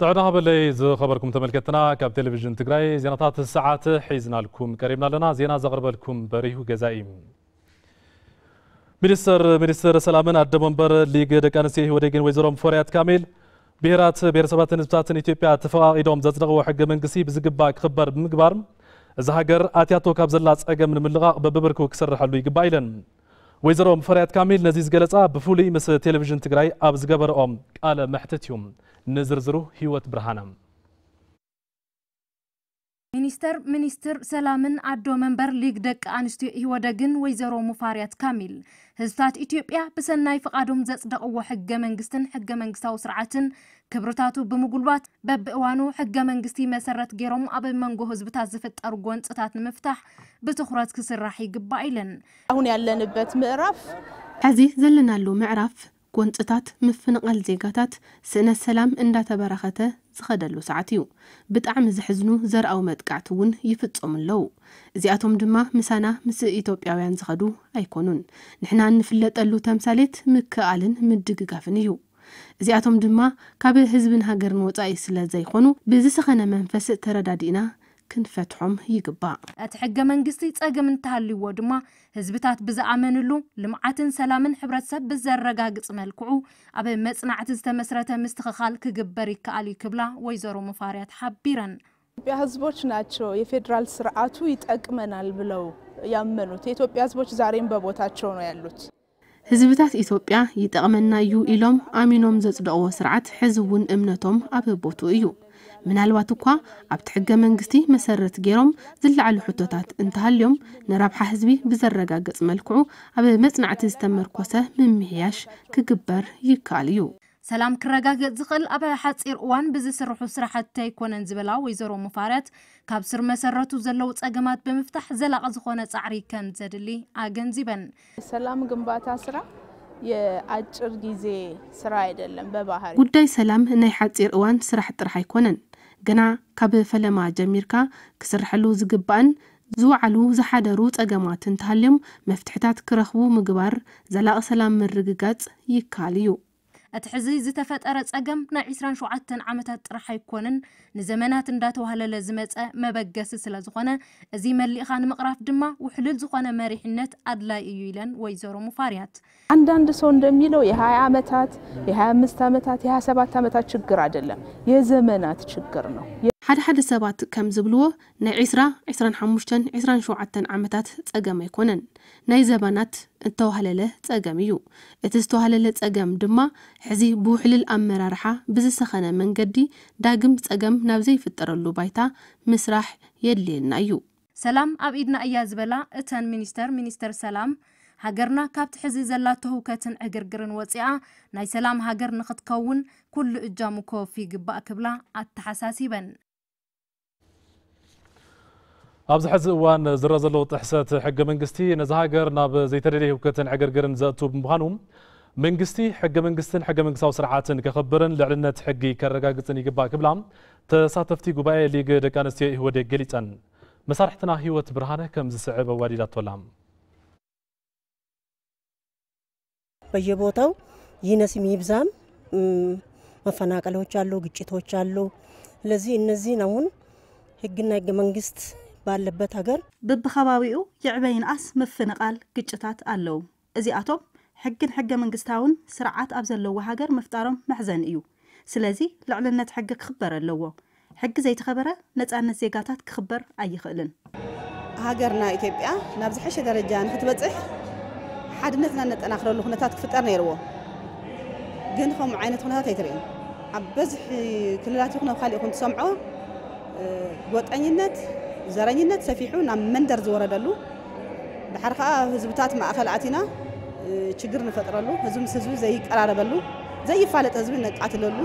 تعرف بلي زو خبركم تملكتنا كاب تلفزيون تقرأي زينا تات الساعات حيزنا لكم كريمنا لنا زينا زغرب لكم بريهو جزائم مينيستر مينيستر سلامنا الدمون بر ليغ دكان سيه وديغن وزروم فوريات كامل بيرات بيرسبات نسبتات نيتوبيا تفاق ايدوم زدنغو حق منقسي بزقبا كخبر بمقبار زهاجر اتياتو كاب زلاس اقا من ملغاق ببركو كسر حلو يقبايلن وزروم فوريات كامل نزيز قلصا بفولي مس تلفزيون تقرأي ابز قبر قال محتتيوم ንዝርዝሩ ህይወት ብርሃናም ሚኒስተር ሚኒስትር ሰላምን ኣዶ መንበር ሊግ ደቂ ኣንስትዮ ኢህወደግን ወይዘሮ ሙፋርያት ካሚል ህዝብታት ኢትዮጵያ ብሰናይ ፍቓዶም ዘጽደቕዎ ሕገ መንግስትን ሕገ መንግስታዊ ስርዓትን ክብርታቱ ብምጉልባት በብእዋኑ ሕገ መንግስቲ መሰረት ገይሮም ኣብ መንጎ ህዝብታት ዝፍጠሩ ጎንፅታት ንምፍታሕ ብትኹረት ክስራሕ ይግባእ ኢለን አሁን ያለንበት ምዕራፍ ሕዚ ዘለናሉ ምዕራፍ ጎንፅታት ምፍንቓል ዜጋታት ስእነት ሰላም እንዳተበራኸተ ዝኸደሉ ሰዓት እዩ ብጣዕሚ ዝሕዝኑ ዘርኣዊ መጥቃዕቲ እውን ይፍፀሙ ኣለው እዚኣቶም ድማ ምሳና ምስ ኢትዮጵያውያን ዝኸዱ ኣይኮኑን ንሕና እንፍለጠሉ ተምሳሌት ምክኣልን ምድግጋፍን እዩ እዚኣቶም ድማ ካብ ህዝብን ሃገርን ወፃኢ ስለ ዘይኾኑ ብዝሰኸነ መንፈስ ተረዳዲእና ክንፈትሖም ይግባእ እቲ ሕገ መንግስቲ ፀገም እንተሃልይዎ ድማ ህዝብታት ብዝኣመንሉ ልምዓትን ሰላምን ሕብረተሰብ ብዘረጋግፅ መልክዑ ኣብ መፅናዕቲ ዝተመስረተ ምስትኽኻል ክግበር ይከኣል እዩ ክብላ ወይዘሮ ሙፋርያት ሓቢረን የኢትዮጵያ ህዝቦች ናቸው የፌዴራል ስርዓቱ ይጠቅመናል ብለው ያመኑት። የኢትዮጵያ ህዝቦች ዛሬም በቦታቸው ነው ያሉት። ህዝብታት ኢትዮጵያ ይጠቕመና እዩ ኢሎም ኣሚኖም ዘጽደቕዎ ስርዓት ሕዚ እውን እምነቶም ኣብ ቦቱ እዩ። من الوقت قا أبتحجة من جسدي مسرت جرم زل على حطتات انتهى اليوم نراب حزبي بزرقة جسم الكعو أبي مصنع تستمر قسه من مهياش كجبر يكاليو سلام كرجاك زغل أبا حات إيروان بزسر حسرة حتى يكون انزبلا ويزرو مفارت كابسر مسرات وزلوت أجمات بمفتح زل أزخونة سعري كان زدلي أجنزبن سلام جنبات عسرة يأجر جيزي سرايد اللي بباهر قد سلام إني حات إيروان سرحت رح يكونن ግና ካብ ፈለማ ጀሚርካ ክስርሐሉ ዝግባእን ዝውዕሉ ዝሓደሩ ጸገማት እንተሃልዮም መፍትሕታት ክረኽቡ ምግባር ዘላቕ ሰላም ምርግጋጽ ይከኣል እዩ اتحزي زتفت ارز اقم نا عسران شعاتن عمتات راح يكونن نزماناتن داتو هلا لازمات ما بقاس سلازغونا ازي مالي اخان مقراف دما وحلل زغونا ماريحنات ادلا ايويلن ويزورو مفاريات عندان دسون دميلو يهاي عمتات يهاي مستامتات يهاي سبات عمتات شقر عدلا يزمانات شقرنو يا ሓደ ሓደ ሰባት ከም ዝብልዎ ናይ 20 25 27 ዓመታት ጸገም ኣይኮነን ናይ ዘባናት እተዋህለለ ጸገም እዩ እቲ ዝተዋህለለ ጸገም ድማ ሕዚ ብውሕልል ኣመራርሓ ብዝሰኸነ መንገዲ ዳግም ጸገም ናብ ዘይፍጠረሉ ባይታ ምስራሕ የድልየና እዩ ሰላም ኣብ ኢድና እያ ዝበላ እተን ሚኒስተር ሚኒስተር ሰላም ሃገርና ካብቲ ሕዚ ዘላቶ ህውከትን ዕግርግርን ወፂኣ ናይ ሰላም ሃገር ንኽትከውን ኩሉ እጃሙ ክወፊ ይግባእ ክብላ ኣተሓሳሲበን أبز حز وان زرزلو تحسات حق منقستي نزهاجر ناب زيتريه وكتن عجرجرن زاتو بمهانوم منقستي حق منقستن حق منقساو سرعات كخبرن لعلنة حقي كرقاقتن يقبا كبلام تساتفتي قبائي ليق دكانستي هو دي قليتن مسارحتنا هيوة برهانة كم زسعب واري لاتولام بجيبوتاو ينسي ميبزام مفاناقلو چالو قجيتو چالو لزي النزي نون حقنا حق منقست ባለበት ሃገር ብብኸባቢኡ የዕበይንኣስ ምፍንቓል ግጭታት ኣለዉ እዚኣቶም ሕግን ሕገ መንግስታውን ስርዓት ኣብ ዘለዎ ሃገር ምፍጣሮም መሕዘን እዩ ስለዚ ልዕልነት ሕጊ ክኽበር ኣለዎ ሕጊ ዘይተኸበረ ነፃነት ዜጋታት ክኽበር ኣይኽእልን ሃገርና ኢትዮጵያ ናብ ዝሐሸ ደረጃ ንክትበፅሕ ሓድነትና ነጠናክረሉ ኩነታት ክፍጠር ነይርዎ ግን ከምኡ ዓይነት ኩነታት ኣይትርእን ኣብ በዝሒ ክልላት ይኹን ኣብ ካልእ ይኹን ትሰምዖ ጎጠኝነት ዘረኝነት ሰፊሑ ናብ መንደር ዝወረደሉ ድሓር ከዓ ህዝብታት ማእኸል ኣቲና ችግር ንፈጥረሉ ህዝቢ ምስ ህዝቢ ዘይቀራረበሉ ዘይፋለጥ ህዝቢ ነቃትለሉ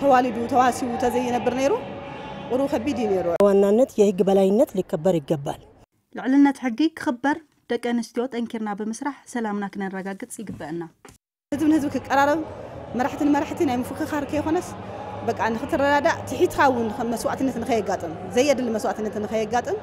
ተዋሊዱ ተዋሲቡ ተዘይነብር ነይሩ ቁሩ ከቢድ እዩ ነይሩ ዋናነት የህግ በላይነት ሊከበር ይገባል ልዕልነት ሕጊ ክኽበር ደቂ ኣንስትዮ ጠንኪርና ብምስራሕ ሰላምና ክነረጋግፅ ይግበአና ህዝቢ ንህዝቢ ክቀራረብ መራሕትን መራሕቲ ናይ ምፍክኻር ከይኮነስ بقى نخترادا تحيت خاون مسوات نت نخي قاتن زيد اللي مسوات نت نخي قاتن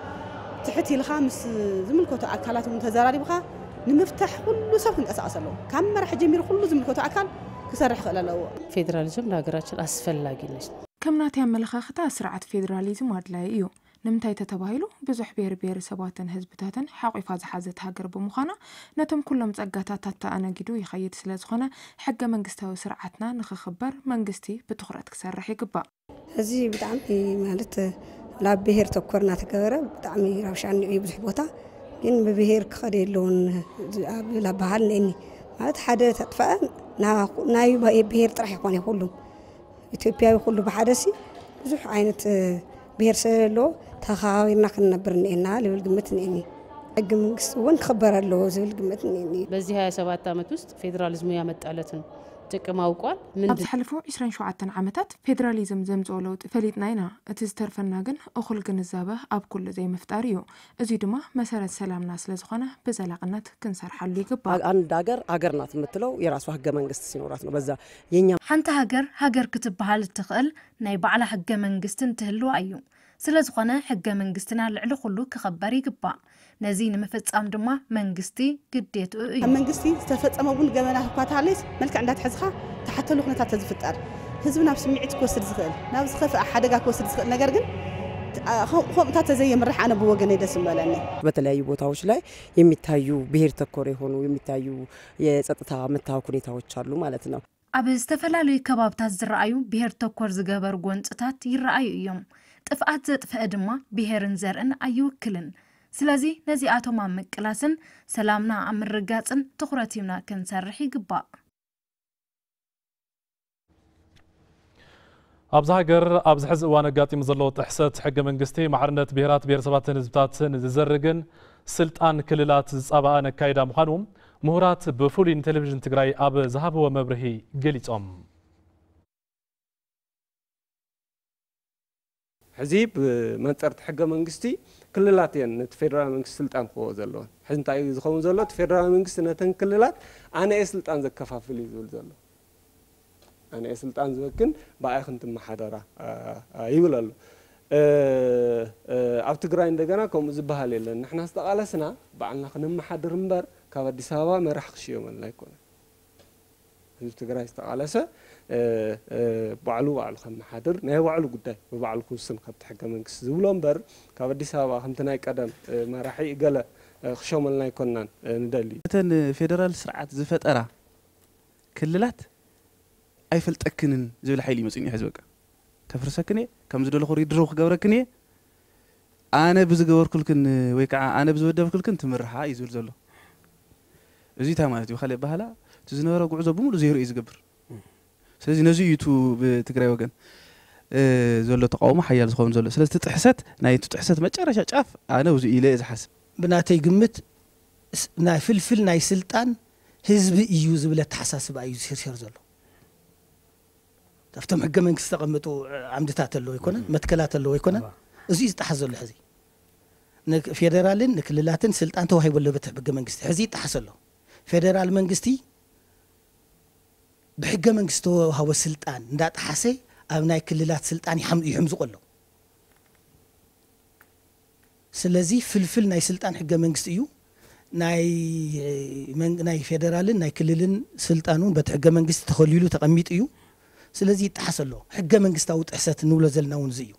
تحيت هي الخامس زملك أكلات متزاري بخا نمفتح كل سوف نأسس له كم مرح جميل كل زملك أكل كسر حقل له فيدراليزم لا قرأت الأسفل لا جنش كم ناتي أملخا خطأ سرعة فيدراليزم وادلايو نمتاي تتبايلو بزح بير بير سباتن هزبتاتن حاقي فاز حازت هاجر بمخانا نتم كلهم تأقاتا تاتا أنا جدو يخيد سلازخانا حقا منقستاو سرعتنا نخخبر منقستي بتخرات كسار رح يقبا هزي بدعمي مالت لا بهير تكورنا تكورا بدعمي روشان يوي بزح بوتا ين ببهير كخري لون لا بحال لإني مالت حدا تطفاء نا نايو بهير ترح يكون يخلو إثيوبيا يخلو بحدسي بزح عينت ብሄር ስለዘለዎ ተኸባቢና ክንነብር እኒአና ልብል ግምት እኒአኒ ሕጊ መንግስቲ እውን ክኽበር ኣለዎ ዝብል ግምት እኒአኒ በዚህ 27 ዓመት ውስጥ ፌዴራሊዝሙ ነው ጥቅም አውቋል። ኣብ ዝሓለፈ 27 ዓመታት ፌደራሊዝም ዘምፅኦ ለውጢ ፈሊጥና ኢና እቲ ዝተርፈና ግን እኹል ግንዛበ ኣብ ኩሉ ዘይምፍጣር እዩ እዚ ድማ መሰረት ሰላምና ስለ ዝኾነ ብዘላቅነት ክንሰርሓሉ ይግባእ አንድ ሃገር ሃገር ናት የምትለው የራሱ ህገ መንግስቲ ሲኖራት ነው በዛ የኛ ሓንቲ ሃገር ሃገር ክትበሃል እትኽእል ናይ ባዕላ ህገ መንግስትን ትህልዋ እዩ ስለ ዝኾነ ሕገ መንግስትና ልዕሊ ኩሉ ክኽበር ይግባእ ነዚ ንምፍፃም ድማ መንግስቲ ግዴትኡ እዩ ኣብ መንግስቲ ዝተፈፀመ እውን ገበና ህኳት ሃለይስ መልክዕ እንዳትሕዝካ ተሓተሉ ኩነታት ተዝፍጠር ህዝቢ ናብ ስምዒት ክወስድ ዝኽእል ናብ ዝኸፍአ ሓደጋ ክወስድ ዝኽእል ነገር ግን ከምታት ተዘየምርሕ ኣነ ብወገነ ደስ በለኒ በተለያዩ ቦታዎች ላይ የሚታዩ ብሄር ተኮር የሆኑ የሚታዩ የጸጥታ መታወክ ሁኔታዎች አሉ ማለት ነው ኣብ ዝተፈላለዩ ከባብታት ዝረኣዩ ብሄር ተኮር ዝገበሩ ጎንፅታት ይረኣዩ እዮም ጥፍኣት ዘጥፍአ ድማ ብሄርን ዘርእን ኣይውክልን ስለዚ ነዚኣቶም ኣብ ምቅላስን ሰላምና ኣብ ምርጋፅን ትኩረት ይብና ክንሰርሕ ይግባእ ኣብዚ ሃገር ኣብዚ ሕዚ እዋን ኣጋጢሙ ዘለዎ ጥሕሰት ሕገ መንግስቲ ማዕርነት ብሄራት ብሄረሰባትን ህዝብታትን ዝዘርግን ስልጣን ክልላት ዝፃባኣን ኣካይዳ ምዃኑ ምሁራት ብፍሉይ ንቴሌቭዥን ትግራይ ኣብ ዝሃበዎ መብርሂ ገሊፆም ሕዚ ብመንፀር ቲ ሕገ መንግስቲ ክልላት እየን ነቲ ፌደራል መንግስቲ ስልጣን ክህቦ ዘለዎን ሕዚ እንታይ እዩ ዝኸውን ዘሎ እቲ ፌደራል መንግስቲ ነተን ክልላት ኣነ የ ስልጣን ዘከፋፍል እዩ ዝብል ዘሎ ኣነ የ ስልጣን ዝበክን ብኣይ ክንትመሓደራ ይብል ኣሎ ኣብ ትግራይ እንደገና ከምኡ ዝበሃል የለን ንሕና ዝተቃለስና ባዕልና ክንመሓደር እምበር ካብ ኣዲስ ኣበባ መራሒ ክሽዮም ኣለና ኣይኮነን ህዝቢ ትግራይ ዝተቃለሰ ባዕሉ ባዕሉ ከም መሓድር ናይ ባዕሉ ጉዳይ ብባዕሉ ክውስን ካብቲ ሕገ መንግስቲ ዝብሎ እምበር ካብ ኣዲስ ኣበባ ከምቲ ናይ ቀደም መራሒ ገለ ክሸመልና ይኮንናን ንደሊ እተን ፌደራል ስርዓት ዝፈጠራ ክልላት ኣይፈልጠክንን ዝብል ሓይሊ ይመፅን እዩ ሕዝበካ ከፍርሰክን እየ ከም ዝደለኹ ሪድሮ ክገብረክን እየ ኣነ ብዝገበርኩልክን ወይ ከዓ ኣነ ብዝወደብኩልክን ትምርሓ እዩ ዝብል ዘሎ እዙይ እንታይ ማለት እዩ ካልእ ባህላ እቲ ዝነበረ ጉዕዞ ብምሉእ ዘይሩ እዩ ዝገብር ስለዚ ነዚ እዩ እቲ ብትግራይ ወገን ዘሎ ተቃውሞ ሓያል ዝኸውን ዘሎ ስለዚ ጥሕሰት ናይቲ ጥሕሰት መጨረሻ ጫፍ ኣነ ውዙ ኢለ እየ ዝሓስብ ብናተይ ግምት ናይ ፍልፍል ናይ ስልጣን ህዝቢ እዩ ዝብለ ተሓሳስባ እዩ ዝሽርሸር ዘሎ ኣብቶም ሕገ መንግስቲ ተቐምጡ ዓምድታት ኣለዎ ይኮነን መትከላት ኣለዎ ይኮነን እዚ እዩ ዝጠሓስ ዘሎ ሕዚ ንፌደራልን ንክልላትን ስልጣን ተዋሂበሎ በቲ ሕገ መንግስቲ ሕዚ ይጠሓስ ኣሎ ፌደራል መንግስቲ بحجة من قصته هو سلطان ندات حسي أو ناي كل لات سلطان يحم يحمز قلو سلزي فلفل ناي سلطان حجة من قصته ناي من ناي فيدرال ناي كل لين سلطانون بتحجة من قصته تخليلو تقميت إيو سلزي تحصلو حجة من قصته وتحسات نولا زلناون زيو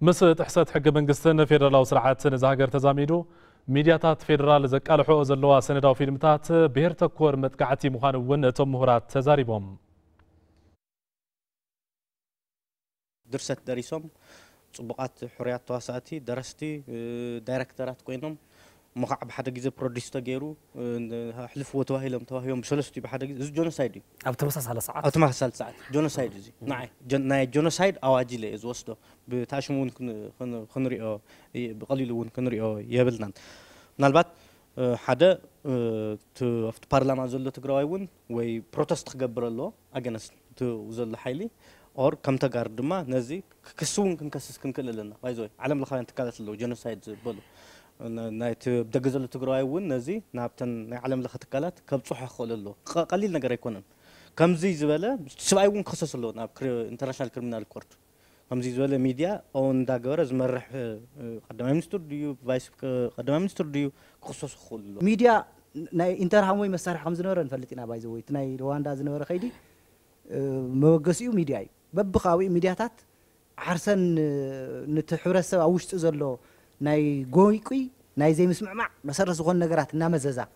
مسألة إحساس حق من في رلاو سرعات سنة زهاجر تزاميدو ሚድያታት ፌደራል ዘቃልሕኦ ዘለዋ ሰነዳዊ ፊልምታት ብሄር ተኮር መጥቃዕቲ ምዃኑ እውን እቶም ምሁራት ተዛሪቦም ድርሰት ደሪሶም ፅቡቓት ሕርያት ተዋሳእቲ ደረስቲ ዳይረክተራት ኮይኖም እሞ ከዓ ብሓደ ግዜ ፕሮዲስ ተገይሩ ሕልፍዎ ተባሂሎም ተባሂቦም ብሰለስቱ ብሓደ ግዜ እዚ ጆኖሳይድ እዩ ኣብ ተመሳሳለ ሰዓት ኣብ ተመሳሳለ ሰዓት ጆኖሳይድ እዚ ንዓይ ናይ ጆኖሳይድ ኣዋጅ ለ ዝወስዶ ብታሽሙ እውን ክንሪኦ ብቐሊሉ እውን ክንሪኦ የብልናን ምናልባት ሓደ ኣብቲ ፓርላማ ዘሎ ትግራዋይ እውን ወይ ፕሮተስት ክገብር ኣለዎ ኣገነስ ዘሎ ሓይሊ ኦር ከም ተጋሩ ድማ ነዚ ክክስ እውን ክንከስስ ክንክእል ኣለና ባይዘወይ ዓለም ለኻውያን ትካላት ኣለዉ ጀኖሳይድ ዝበሉ ናይቲ ብደገ ዘሎ ትግራዋይ እውን ነዚ ናብተን ናይ ዓለም ለኸ ትካላት ከብፅሖ ይኽእል ኣሎ ቀሊል ነገር ኣይኮነን ከምዚ ዝበለ ሰብኣይ እውን ክክሰስ ኣለዎ ናብ ኢንተርናሽናል ክሪሚናል ኮርት ከምዚ ዝበለ ሚድያ ኦን እንዳገበረ ዝመርሕ ቀዳማይ ሚኒስትር ድዩ ቫይስ ቀዳማይ ሚኒስትር ድዩ ክክሰሱ ክኽእሉ ኣሎ ሚድያ ናይ ኢንተርሃሞይ መሳርሒ ከም ዝነበረ ንፈልጥ ኢና ባይዘ ወይ ናይ ሩዋንዳ ዝነበረ ከይዲ መበገሲኡ ሚድያ እዩ በብካብኡ ሚድያታት ዓርሰን ነቲ ሕብረተሰብ ኣብ ውሽጢ ዘሎ ناي قوي ناي زي مسمع مع مسرس غون نقرات نا مززا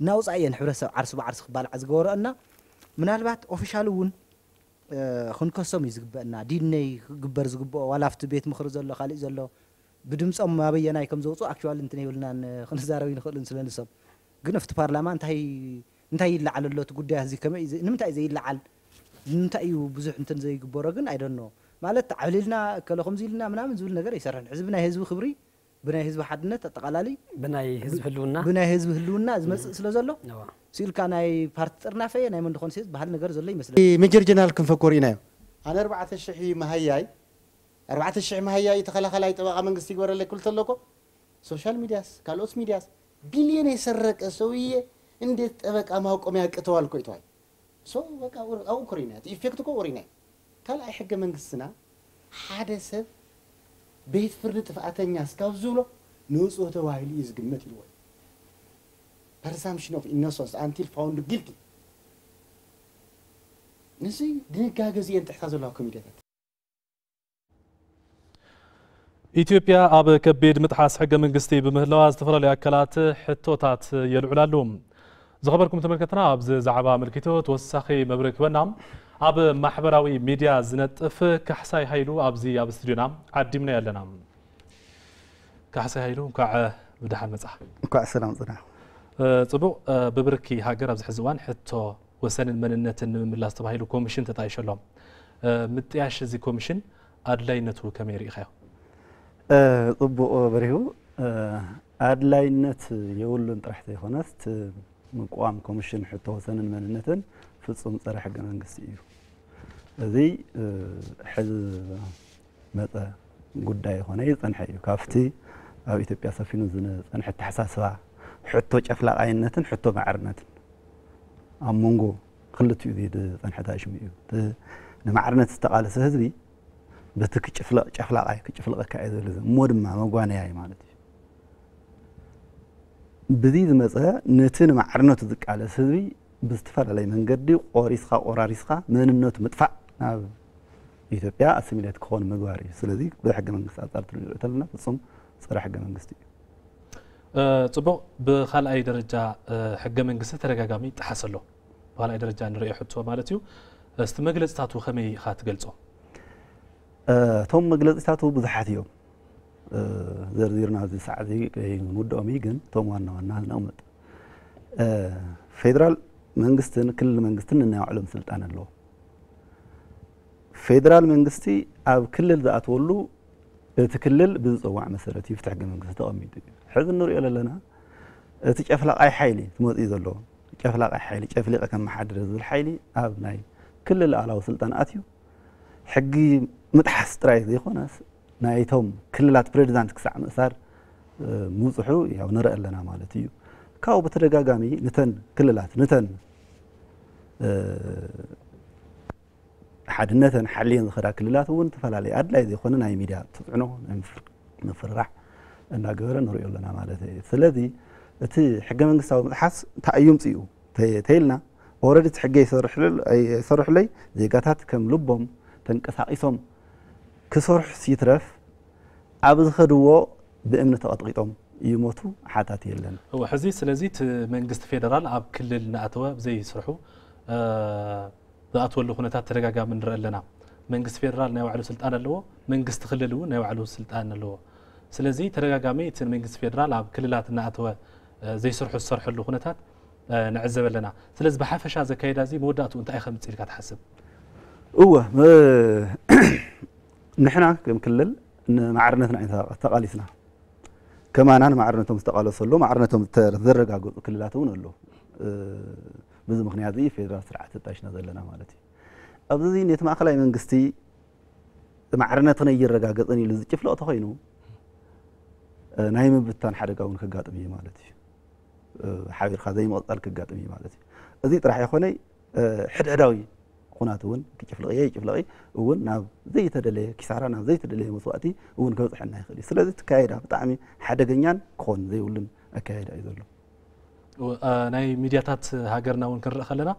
نا وصا ايان حرسة عرس بعرس خبال عز قورا انا من هالبات اوفيشالوون خون كسوم يزقبنا دين ناي قبر زقبو والافت بيت مخرز زلو خالي زلو بدون سوم ما بيا ناي كم زوصو اكشوال انتني ولنا خون زاروين خون سلان سوم قنف تبارلمان تهي نتاي يلعل اللوت قدها زي كما نمتاي زي يلعل نتاي وبزح انتن زي قبورا قن اي دون نو مالت عليلنا كلو خمزيلنا منامن زول نقر يسرن عزبنا هزو خبري ብናይ ህዝቢ ሓድነት ኣጠቃላሊ ብናይ ህዝቢ ህልውና ብናይ ህዝቢ ህልውና ዝመፅእ ስለ ዘሎ ስኢልካ ናይ ፓርቲ ጥርናፈ የ ናይ መንድኾን ሴዝ ባህል ነገር ዘሎ ይመስለ ሜጀር ጀነራል ክንፈ ኮርኢናዮ ኣነ 4,000 መሃያይ 4,000 መሃያይ ተኸላኸላይ ጥበቃ መንግስቲ ይግበረለይ ክብል ተለኮ ሶሻል ሚዲያስ ካልኦት ሚዲያስ ቢልየን የሰረቀ ሰውዬ እንዴት ጠበቃ ማውቆም ያቅተዋል ኮ ይተዋል ኣብኡ ኮርኢና ኢፌክት ኮ ቆሪና ካልኣይ ሕገ መንግስትና ሓደ ሰብ ቤት ፍርድ ጥፋተኛ እስካብ ዝብሎ ንውፅኦ ተባሂሉ እዩ ዝግመት ኢልዎ ፐርሳምፕሽን ኦፍ ኢኖሰንስ አንቲል ፋውንድ ጊልቲ ንስ ድንጋጌ እዚአን ትሕታ ዘለዋ ኮሚቴታት ኢትዮጵያ ኣብ ከቢድ ምጥሓስ ሕገ መንግስቲ ብምህላዋ ዝተፈላለዩ ኣካላት ሕቶታት የልዕሉ ኣለዉ ዝኸበርኩም ተመልከትና ኣብዚ ዛዕባ ኣመልኪቶ ተወሳኺ መብሪ ክበና اب محبراوی میڈیا زنطف کحسای هایلو ابزی اب استودیو نام عدیم نه یلنا کحسای هایلو کع بده حال مزح کع سلام زنا طبو ببرکی هاجر ابز حزوان حتو وسن المننت ان من لاست بهایلو کمیشن تطایشلم متیاش زی کمیشن ادلاینتو کمیری خیو طبو بریو ادلاینت یولن طرحته خونست مقام کمیشن حتو وسن المننتن فصم صرح حق منغس يو ذي حز متى قداي هنا يصن حيو كافتي او ايتوبيا صفين زنا صن حتى حساس وا حتو قفلا عينتن حتو معرنتن امونغو خلت يزيد صن حتى ايش ميو نمعرنت استقال سهزري بتك قفلا قفلا اي قفلا كايز مود ما مغوان ياي مالتي بذي مزه نتن معرنت زقال سهزري ብዝተፈላለየ መንገዲ ቆሪስካ ቆራሪስካ መንነቱ ምጥፋእ ናብ ኢትዮጵያ ኣስሚሌት ክኾን ምግባር እዩ ስለዚ ብሕገ መንግስቲ ኣንፃር ትሪኦ ዘለና ፍፁም ፀረ ሕገ መንግስቲ እዩ ፅቡቅ ብካልኣይ ደረጃ ሕገ መንግስቲ ተደጋጋሚ ይጠሓስ ኣሎ ብካልኣይ ደረጃ ንሪኦ ሕቶ ማለት እዩ እስቲ መግለፅታቱ ከመይ ኢኻ ትገልፆ እቶም መግለፂታቱ ብዙሓት እዮም ዘርዚርና ኣብዚ ሰዓት ንውድኦሚ ግን እቶም ዋና ዋና ንቐምጥ ፌደራል መንግስትን ክልል መንግስትን እናያውዕሎም ስልጣን ኣለዎ ፌደራል መንግስቲ ኣብ ክልል ዝኣትወሉ እቲ ክልል ብዝፀዋዕ መሰረት እዩ ፍቲ ሕጊ መንግስቲ ተቐሚጡ እዩ ሕዚ እንሪኦ ዘለና እቲ ጨፍላቃይ ሓይሊ ትመፅኡ ዘለዎ ጨፍላቃይ ሓይሊ ጨፍሊቀ ከም መሓደረ ዝብል ሓይሊ ኣብ ናይ ክልል ኣላዊ ስልጣን ኣትዩ ሕጊ ምጥሓስ ጥራይ ዘይኮነስ ናይቶም ክልላት ፕሬዚዳንት ክሳዕ ምእሳር ምውፅሑ ያው ንርኢ ኣለና ማለት እዩ ካብኡ ብተደጋጋሚ ነተን ክልላት ነተን حدنتن حلين خرا كللات وون تفلالي اد لاي زي خونن اي ميديا تصعنو نفرح انا غير نريو لنا مالتي سلازي اتي حق منغساو حس تايوم صيو تي تيلنا اوريدي تحقي يصرح لي اي يصرح لي زي قاتات كم لبهم تنقساقيسهم كصرح سيترف عبد خدوو بامن تطقيطهم يموتوا حاتات يلن هو حزي سلازي منغست فيدرال عب كل اللي اتوا بزي ዝኣት ወሉ ኩነታት ተደጋጋሚ ንርኢ ኣለና መንግስቲ ፌደራል ናይ ባዕሉ ስልጣን ኣለዎ መንግስቲ ክልል እውን ናይ ባዕሉ ስልጣን ኣለዎ ስለዚ ተደጋጋሚ እቲ መንግስቲ ፌደራል ኣብ ክልላት እናእተወ ዘይስርሑ ዝሰርሐሉ ኩነታት ንዕዘብ ኣለና ስለዚ ብሓፈሻ ዘካይዳ እዚ መወዳእትኡ እንታይ ከምፅ ኢልካ ትሓስብ እወ ንሕና ከም ክልል ንማዕርነትና ተቃሊስና ከማና ንማዕርነቶም ዝተቃለሰሉ ማዕርነቶም ዘረጋገፁ ክልላት እውን ኣለዉ بز مغنياتي فيدرال سرعة تطاشنا ذلنا مالتي أبزي نيت ما أخلاي من قستي معرنة تني يرجع قطني لزك فلو تخينو أه، نايم بتان حرقة ونك جات مي مالتي أه، حاير خذي ما أطلق مي مالتي أزيد راح يخوني أه، حد عداوي خناتون كيف لغي إيه، كيف لغي إيه، وون ناب زي تدلي كسارة ناب زي تدلي مصواتي وون كوز حنا يخلي سلا زي تكايدا حدا جنيان كون زي ولن أكايدا يظلم ناي ميدياتات هاجرنا ونكرر خلنا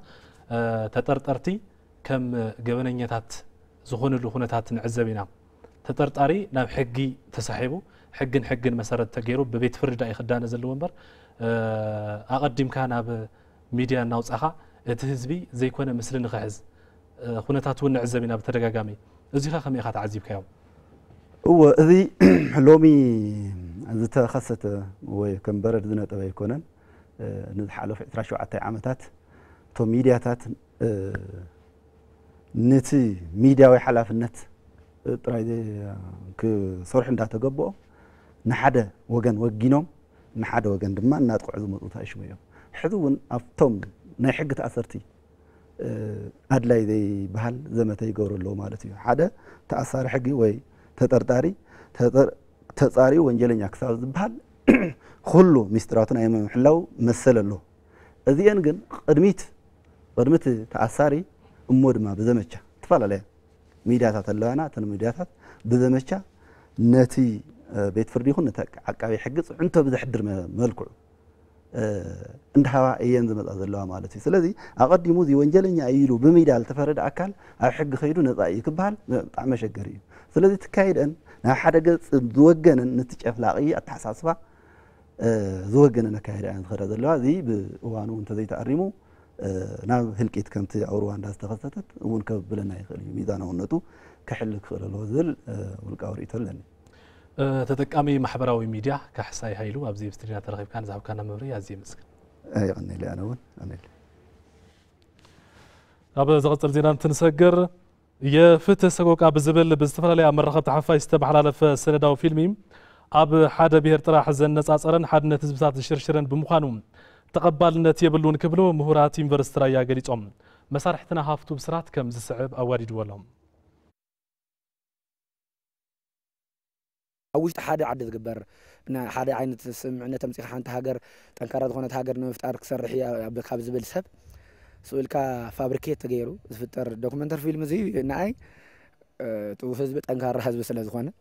تطرطرتي كم جبنيتات زخون الرخونتات نعزبينا تطرطاري نام حقي تسحبو حقن حقن مسارات تغيرو ببيت فرج داي خدان نزل ونبر اقدم كان اب ميديا ناوصخا تهزبي زي كون مسلن خحز خونتات ونعزبينا بتدغاغامي ازي خا خمي خا تعزيب كيو هو اذي حلومي عندما تخصت وكم برد ذنا طبعا يكونن ንዝሓለፉ 27 ዓመታት እቶም ሚድያታት ነቲ ሚድያዊ ሓላፍነት ጥራይ ክሰርሑ እንዳተገብኦ ንሓደ ወገን ወጊኖም ንሓደ ወገን ድማ እናጥቅዑ ዝመፁ ታእሽሙ እዮም ሕዚ እውን ኣብቶም ናይ ሕጊ ተኣሰርቲ ኣድላይ ዘይበሃል ዘመተ ይገብሩ ኣለዎ ማለት እዩ ሓደ ተኣሳሪ ሕጊ ወይ ተጠርጣሪ ተፃሪኡ ወንጀለኛ ክሳብ ዝበሃል ኩሉ ሚስጢራቱን ኣየ ምሕላው መሰል ኣለዎ እዚአን ግን ቅድሚት ቅድሚቲ ተኣሳሪ እሞ ድማ ብዘመቻ ዝተፈላለየ ሚድያታት ኣለዋና እተን ሚድያታት ብዘመቻ ነቲ ቤት ፍርዲ ይኹን ነቲ ዓቃቢ ሕጊ ፅዕንቶ ብዘሕድር መልክዑ እንዳሃባ እየን ዝመፃ ዘለዋ ማለት እዩ ስለዚ ኣቐዲሙ እዚ ወንጀለኛ እዩ ኢሉ ብሚድያ ዝተፈረደ ኣካል ኣብ ሕጊ ከይዱ ነፃ እዩ ክበሃል ብጣዕሚ መሸገሪ እዩ ስለዚ ትካይደን ናብ ሓደ ገፅ ዝወገንን ነቲ ጨፍላቂ ኣተሓሳስባ ذوقنا نكاهر عن خير هذا اللي هذه بوانو أنت زي تعرمو نعم هلك كنت عروة عند استفسرت وان كبلنا يخلي ميدانه ونتو كحل خير الوزل والقاور يتلني تتك أمي محبرة ويميديا كحساي هايلو أبزي بستريات الرغيب كان زعب كان مبري أزي مسك أي غني لي أنا ون أمي أبا زغط الزينان تنسجر يا فتى سقوك أبزبل بزفر لي أمر رخط حفا يستبح على فسندا فيلمي اب حدا بهر ترا حزن نصاص ارن حد نتزبسات شرشرن بمخانو تقبالنت يبلون كبلو مهورات يونيفرسيتي رايا غريصوم مسارحتنا هافتو بسرات كم زسعب اواريد ولوم اوشت حدا عدد تقبر نا حدا عين تسمعنا تمسيح حانت هاجر تنكرت هنا هاجر نفطر كسرح يا بكاب زبل سب سولكا فابريكيت تغيرو زفطر دوكيومنتري فيلم زي ناي تو حزب تنكار حزب سلاز هنا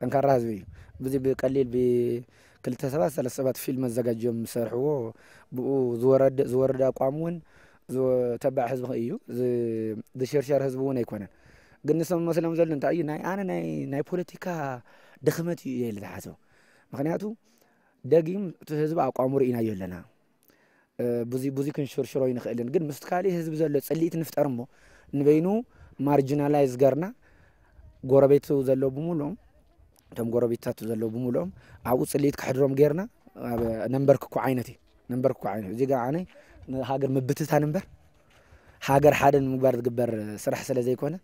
ጠንካራ ህዝቢ እዩ ብዚ ብቀሊል ብክልተ ሰባት ሰለስተ ሰባት ፊልም ኣዘጋጅዮም ዝሰርሕዎ ብኡ ዝወረደ ኣቋም እውን ተባዕ ህዝቢ እዩ ዝሽርሸር ህዝቢ እውን ኣይኮነን ግን ንሶም መስሎም ዘሎ እንታይ እዩ ናይ ኣነ ናይ ፖለቲካ ድኽመት እዩ እየ ዝሓስብ ምክንያቱ ደጊም እቲ ህዝቢ ኣቋሙ ርኢናዮ ኣለና ብዙይ ክንሽርሽሮ ይንኽእልን ግን ምስ ካሊእ ህዝቢ ዘሎ ፅሊኢት ንፍጠር እሞ ንበይኑ ማርጂናላይዝ ገርና ጎረቤቱ ዘሎ ብምሉኦም እቶም ጎረቢትታት ዘለዉ ብምልኦም ኣብኡ ፅሊኢት ክሕድሮም ጌርና ነንበር ክኩ ዓይነት እዩ ነንበር ክኩ ዓይነት እዩ እዚ ከዓ ኣነ ሃገር ምብትታን እምበር ሃገር ሓደ ንምግባር ዝግበር ስራሕ ስለ ዘይኮነ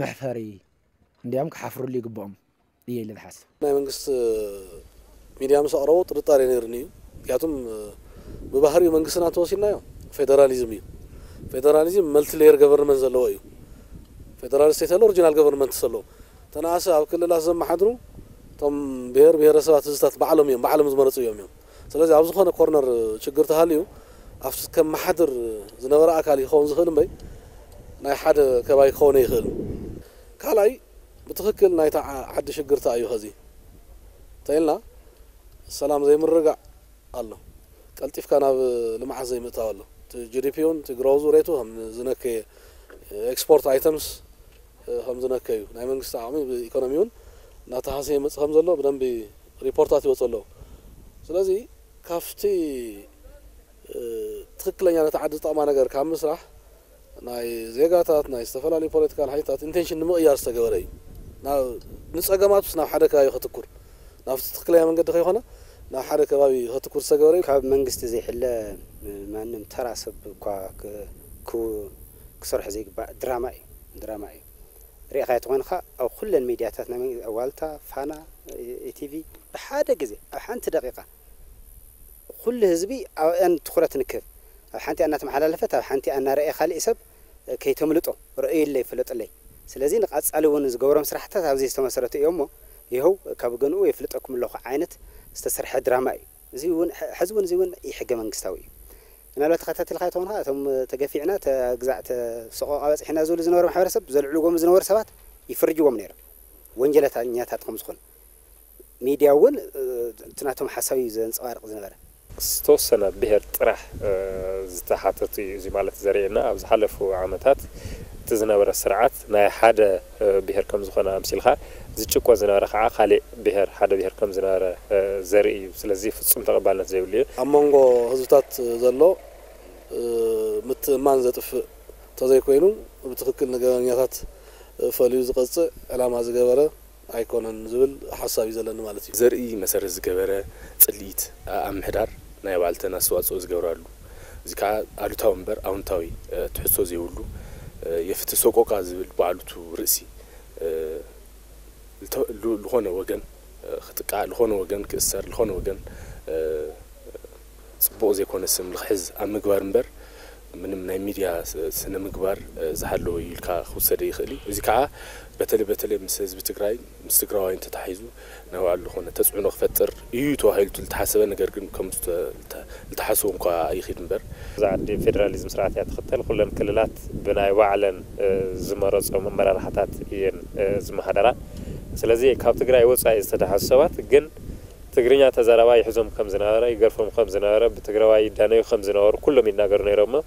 መሕፈሪ እንዲኦም ክሓፍሩሉ ይግብኦም እየ ኢለ ዝሓስብ ናይ መንግስቲ ሚድያ ምስ ኣቕረቦ ጥርጣሬ ነይርኒ እዩ ምክንያቱም ብባህሪኡ መንግስትና ተወሲድናዮ ፌደራሊዝም እዩ ፌደራሊዝም መልቲ ሌየር ገቨርንመንት ዘለዎ እዩ ፌደራል ስቴት ኣሎ ኦሪጂናል ገቨርንመንት ዘለዎ ተነኣሰ ኣብ ክልላት ዘመሓድሩ እቶም ብሄር ብሄረሰባት ህዝታት በዓሎም እዮም በዓሎም ዝመረፁ እዮም እዮም ስለዚ ኣብ ዝኾነ ኮርነር ችግር ተሃልዩ ኣብቲ ከም መሓድር ዝነበረ ኣካል ይኸውን ዝኽእል እምበይ ናይ ሓደ ከባቢ ክኸውን ይኽእል ካልኣይ ብትኽክል ናይታ ዓዲ ሽግርታ እዩ ከዚ እንተኢልና ሰላም ዘይምርጋዕ ኣሎ ቀልጢፍካ ናብ ልምዓት ዘይምእታው ኣሎ እቲ ጂዲፒን እቲ ግሮዝ ሬቱ ከም ዝነከየ ኤክስፖርት ኣይተምስ ከም ዝነከ እዩ ናይ መንግስቲ ዓቕሚ ብኢኮኖሚ እውን ናተሃሰ ይመፅእ ከም ዘሎ ብደንቢ ሪፖርታት ይወፅ ኣለዉ ስለዚ ካብቲ ትክክለኛ ነቲ ዓዲ ዝጠቕማ ነገር ካብ ምስራሕ ናይ ዜጋታት ናይ ዝተፈላለዩ ፖለቲካል ሓይልታት ኢንቴንሽን ንምቕያር ዝተገበረ እዩ ንፀገማት ናብ ሓደ ከባቢ ከትኩር ናብቲ ትክክለኛ መንገዲ ከይኮነ ናብ ሓደ ከባቢ ከትኩር ዝተገበረ እዩ ካብ መንግስቲ ዘይሕለ ማንም ተራ ሰብ እኳ ክሰርሕ ዘይግባእ ድራማ እዩ ድራማ እዩ ሪኢኻዮ ተኮይንካ ኣብ ኩለን ሚድያታትና ዋልታ ፋና ኢቲቪ ብሓደ ግዜ ኣብ ሓንቲ ደቂቃ ኩሉ ህዝቢ ኣብአን ትኩረት ንክብ ኣብ ሓንቲኣ እናተመሓላለፈት ኣብ ሓንቲኣ እናርአየ ካሊእ ሰብ ከይተምልጦ ርእዩለይ ፍለጡለይ ስለዚ ንቐፃሊ እውን ዝገብሮም ስራሕትታት ኣብዚ ዝተመሰረቱ እዮም ሞ ይኸው ካብ ገንኡ የፍልጠኩም ኣለኹ ዓይነት ዝተሰርሐ ድራማ እዩ እዚ እውን ሕዚ እውን እዚ እውን ይሕገ መንግስታዊ እዩ ምናልባት ተኸታተልካ ይትኾንካ እቶም ተገፊዕና ተግዛእ ስቆ ኣበፂሕና ዝብሉ ዝነበረ ማሕበረሰብ ዘልዕልዎም ዝነበሩ ሰባት ይፍርጅዎም ነይሮም ወንጀለኛታት ከም ዝኾኑ ሚድያ እውን እትናቶም ሓሳብ እዩ ዘንፀባርቕ ዝነበረ ዝተወሰነ ብሄር ጥራሕ ዝተሓተቱ እዩ እዚ ማለት ዘርእየና ኣብ ዝሓለፉ ዓመታት እቲ ዝነበረ ስርዓት ናይ ሓደ ብሄር ከም ዝኾነ ኣምሲልካ ዝጭቆ ዝነበረ ከዓ ካሊእ ብሄር ሓደ ብሄር ከም ዝነበረ ዘርኢ እዩ ስለዚ ፍፁም ተቐባልነት ዘይብሉ እዩ ኣብ መንጎ ህዝብታት ዘሎ ምትእማን ዘጥፍእ እተዘይኮይኑ ብትክክል ንገበኛታት ፈልዩ ዝቐፅእ ዕላማ ዝገበረ ኣይኮነን ዝብል ሓሳብ እዩ ዘለኒ ማለት እዩ ዘርኢ መሰረት ዝገበረ ፅልኢት ኣብ ምሕዳር ናይ ባዕልተን ኣስተዋፅኦ ዝገብራሉ እዚ ከዓ ኣሉታዊ እምበር ኣውንታዊ ትሕሶ ዘይብሉ يفتح سوق قاز بعلوته رأسي الخون وجن خدقة الخون وجن كسر الخون وجن سبوز يكون اسم الحز أم جوارنبر من من الميديا سنة مقبر زحلو يلقى خسر يخلي وزي بتلي بتلي مسز بتقرأي مستقرأي أنت تحيزو نوع اللخونة تسعون وخفتر إيو توهيل تل تحسب أن جرجن كم ت تحسون قا أي خدمة بر زعدي فيدراليزم سرعتي أتختل كل المكللات بناي وعلا زمرز أو ممر الحتات ين زمهدرة سلزي كاب تقرأي وصا يستحسوات جن تقرينا تزارواي حزم خمس نهارا يقرفهم خمس نهارا بتقرأي دانيو خمس نهار كلهم ينقرن يرمه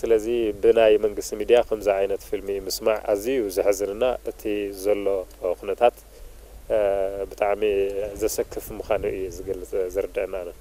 ስለዚ ብናይ መንግስቲ ሚድያ ከምዚ ዓይነት ፍልሚ ምስማዕ ኣዝዩ ዘሕዝንና እቲ ዘሎ ኩነታት ብጣዕሚ ዘሰክፍ ምዃኑ እዩ ዝገልፅ ዝርድአና ነ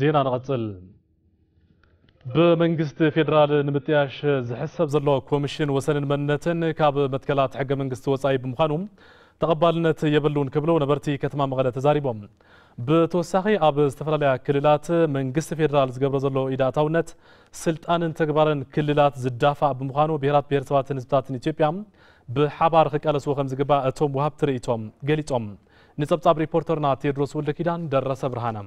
ዜና ንቐፅል ብመንግስቲ ፌደራል ንምጥያሽ ዝሕሰብ ዘሎ ኮሚሽን ወሰንን መንነትን ካብ መትከላት ሕገ መንግስቲ ወፃኢ ብምዃኑ ተቐባልነት የብሉን ክብሉ ነበርቲ ከተማ መቐለ ተዛሪቦም ብተወሳኺ ኣብ ዝተፈላለያ ክልላት መንግስቲ ፌደራል ዝገብሮ ዘሎ ኢዳእታውነት ስልጣንን ተግባርን ክልላት ዝዳፋእ ብምዃኑ ብሄራት ብሄረሰባትን ህዝብታትን ኢትዮጵያ ብሓባር ክቃለስዎ ከም ዝግባእ እቶም ወሃብቲ ርእይቶም ገሊፆም ንጸብጻብ ሪፖርተርና ቴድሮስ ውልደኪዳን ደረሰ ብርሃነ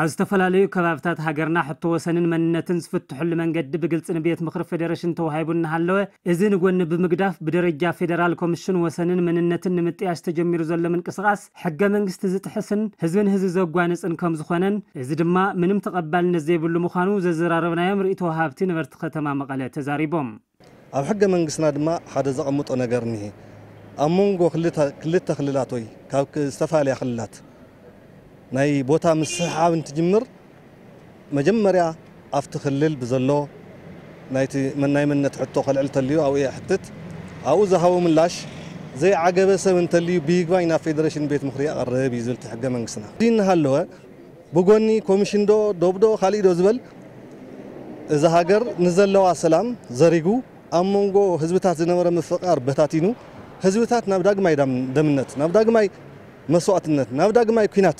ኣብ ዝተፈላለዩ ከባብታት ሃገርና ሕቶ ወሰንን መንነትን ዝፍትሐሉ መንገዲ ብግልፂ ንቤት ምክሪ ፌደሬሽን ተዋሂቡ እናሃለወ እዚ ንጎኒ ብምግዳፍ ብደረጃ ፌደራል ኮሚሽን ወሰንን መንነትን ንምጥያሽ ተጀሚሩ ዘሎ ምንቅስቃስ ሕገ መንግስቲ ዝጥሕስን ህዝብን ህዝቢ ዘጓንፅን ከም ዝኮነን እዚ ድማ ምንም ተቐባልነት ዘይብሉ ምዃኑ ዘዘራረብናዮም ርእቶ ሃብቲ ነበርቲ ከተማ መቐለ ተዛሪቦም ኣብ ሕገ መንግስትና ድማ ሓደ ዘቐምጦ ነገር እኒሄ ኣብ መንጎ ክልተ ክልላት ወይ ካብ ዝተፈላለያ ክልላት ናይ ቦታ ምስሕሓብ እንትጅምር መጀመርያ ኣብቲ ክልል ብዘሎ ናይቲ ናይ መንነት ሕቶ ከልዕል እንተልዩ ኣብኡ እየ ሕትት ኣብኡ ዝሃቦ ምላሽ ዘይዓገበ ሰብ እንተልዩ ብይግባኝ ናብ ፌደሬሽን ቤት ምክሪ ኣቐርብ እዩ ዝብል ሕገ መንግስትና እዚ እናሃለወ ብጎኒ ኮሚሽን ዶ ዶብዶ ካሊእ ዶ ዝበል እዛ ሃገር ንዘለዋ ሰላም ዘሪጉ ኣብ መንጎ ህዝብታት ዝነበረ ምፍቃር በታቲኑ ህዝብታት ናብ ዳግማይ ደምነት ናብ ዳግማይ መስዋእትነት ናብ ዳግማይ ኩናት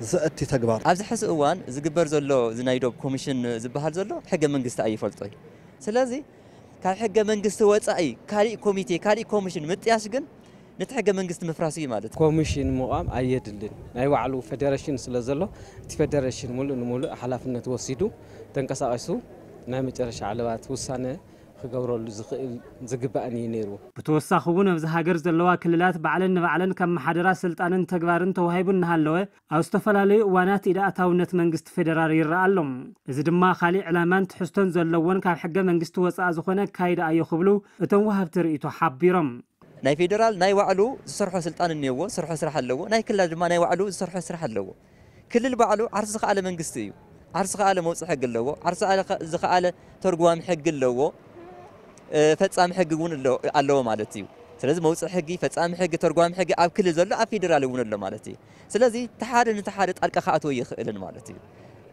زأتي تكبر أبز حس أوان زقبر زلو زنايدوب كوميشن زبهر زلو حقا من قصة أي فلطوي سلازي كان حقا من قصة واتس أي كاري كوميتي كاري كوميشن متياش قن نت حقا من قصة مفراسي مالت كوميشن مقام أيد اللين نايو عالو فدرشن سلازلو تي فدرشن مولو نمولو حلافنا توسيدو تنقصا أسو نامي ترش علوات وسانه ክገብረሉ ዝኽእል ዝግባእን እዩ ነይሩ ብተወሳኺ እውን ኣብዚ ሃገር ዘለዋ ክልላት ባዕለን ንባዕለን ካብ መሓደራ ስልጣንን ተግባርን ተዋሂቡ እናሃለወ ኣብ ዝተፈላለዩ እዋናት ኢዳእታውነት መንግስቲ ፌደራል ይረአ ኣሎ እዚ ድማ ካልእ ዕላማን ትሕዝቶን ዘለዎን ካብ ሕገ መንግስቲ ወፃኢ ዝኾነ ካይዳ እዮ ክብሉ እቶም ወሃብቲ ርእቶ ሓቢሮም ናይ ፌደራል ናይ ባዕሉ ዝሰርሖ ስልጣን እኒሄዎ ዝሰርሖ ስራሕ ኣለዎ ናይ ክልላት ድማ ናይ ባዕሉ ዝሰርሖ ስራሕ ኣለዎ ክልል ባዕሉ ዓርሲ ዝኸኣለ መንግስቲ እዩ ዓርሲ ከኣለ መውፅእ ሕጊ ኣለዎ ዓርሲ ዝከኣለ ተርጓሚ ሕጊ ኣለዎ ፈጻሚ ሕጊ እውን ኣለዎ ማለት እዩ ስለዚ መውፅኢ ሕጊ ፈፃሚ ሕጊ ተርጓሚ ሕጊ ኣብ ክልል ዘሎ ኣብ ፌደራል እውን ኣሎ ማለት እዩ ስለዚ ተሓደ ንተሓደ ጣልቃ ክኣተዎ ይኽእልን ማለት እዩ